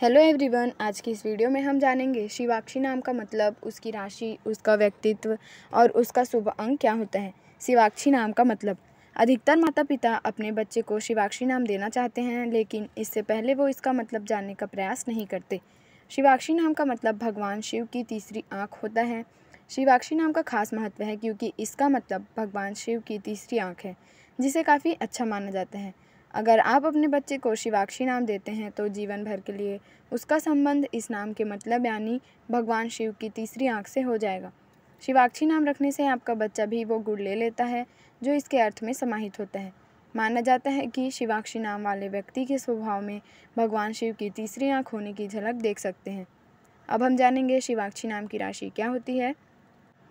hello everyone आज की इस वीडियो में हम जानेंगे शिवाक्षी नाम का मतलब उसकी राशि उसका व्यक्तित्व और उसका शुभ अंग क्या होता है शिवाक्षी नाम का मतलब अधिकतर माता पिता अपने बच्चे को शिवाक्षी नाम देना चाहते हैं लेकिन इससे पहले वो इसका मतलब जानने का प्रयास नहीं करते शिवाक्षी नाम का मतलब भगवान शिव की तीसरी आँख होता है शिवाक्षी नाम का खास महत्व है क्योंकि इसका मतलब भगवान शिव की तीसरी आँख है जिसे काफ़ी अच्छा माना जाता है अगर आप अपने बच्चे को शिवाक्षी नाम देते हैं तो जीवन भर के लिए उसका संबंध इस नाम के मतलब यानी भगवान शिव की तीसरी आंख से हो जाएगा शिवाक्षी नाम रखने से आपका बच्चा भी वो गुड़ ले लेता है जो इसके अर्थ में समाहित होता है माना जाता है कि शिवाक्षी नाम वाले व्यक्ति के स्वभाव में भगवान शिव की तीसरी आँख होने की झलक देख सकते हैं अब हम जानेंगे शिवाक्षी नाम की राशि क्या होती है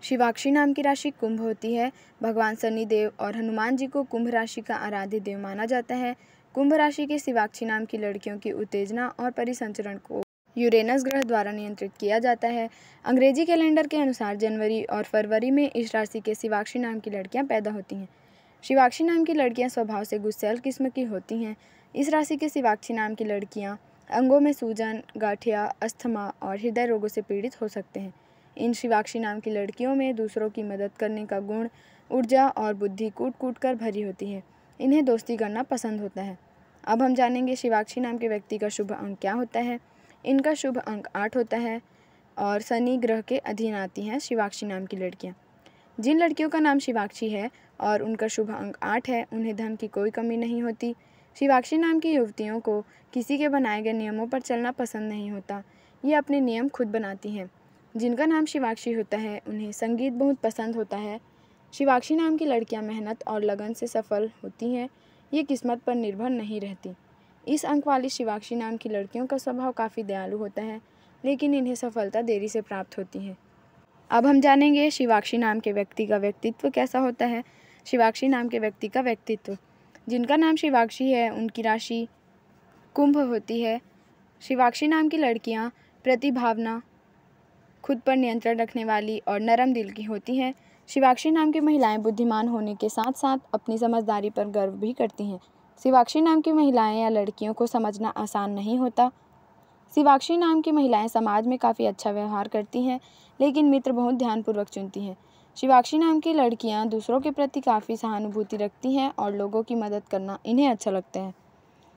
शिवाक्षी नाम की राशि कुंभ होती है भगवान शनिदेव और हनुमान जी को कुंभ राशि का आराध्य देव माना जाता है कुंभ राशि के शिवाक्षी नाम की लड़कियों की उत्तेजना और परिसंचरण को यूरेनस ग्रह द्वारा नियंत्रित किया जाता है अंग्रेजी कैलेंडर के अनुसार जनवरी और फरवरी में इस राशि के शिवाक्षी नाम की लड़कियां पैदा होती हैं शिवाक्षी नाम की लड़कियां स्वभाव से गुस्सेल किस्म की होती हैं इस राशि के शिवाक्षी नाम की लड़कियां अंगों में सूजन गाठिया अस्थमा और हृदय रोगों से पीड़ित हो सकते हैं इन शिवाक्षी नाम की लड़कियों में दूसरों की मदद करने का गुण ऊर्जा और बुद्धि कूट कूट कर भरी होती है इन्हें दोस्ती करना पसंद होता है अब हम जानेंगे शिवाक्षी नाम के व्यक्ति का शुभ अंक क्या होता है इनका शुभ अंक आठ होता है और शनि ग्रह के अधीन आती हैं शिवाक्षी नाम की लड़कियाँ जिन लड़कियों का नाम शिवाक्षी है और उनका शुभ अंक आठ है उन्हें धन की कोई कमी नहीं होती शिवाक्षी नाम की युवतियों को किसी के बनाए गए नियमों पर चलना पसंद नहीं होता ये अपने नियम खुद बनाती हैं जिनका नाम शिवाक्षी होता है उन्हें संगीत बहुत पसंद होता है शिवाक्षी नाम की लड़कियां मेहनत और लगन से सफल होती हैं ये किस्मत पर निर्भर नहीं रहती इस अंक वाली शिवाक्षी नाम की लड़कियों का स्वभाव काफ़ी दयालु होता है लेकिन इन्हें सफलता देरी से प्राप्त होती है अब हम जानेंगे शिवाक्षी नाम के व्यक्ति का व्यक्तित्व कैसा होता है शिवाक्षी नाम के व्यक्ति का व्यक्तित्व जिनका नाम शिवाक्षी है उनकी राशि कुंभ होती है शिवाक्षी नाम की लड़कियाँ प्रतिभावना खुद पर नियंत्रण रखने वाली और नरम दिल की होती हैं शिवाक्षी नाम की महिलाएं बुद्धिमान होने के साथ साथ अपनी समझदारी पर गर्व भी करती हैं शिवाक्षी नाम की महिलाएं या लड़कियों को समझना आसान नहीं होता शिवाक्षी नाम की महिलाएं समाज में काफ़ी अच्छा व्यवहार करती हैं लेकिन मित्र बहुत ध्यानपूर्वक चुनती हैं शिवाक्षी नाम की लड़कियां दूसरों के प्रति काफ़ी सहानुभूति रखती हैं और लोगों की मदद करना इन्हें अच्छा लगता है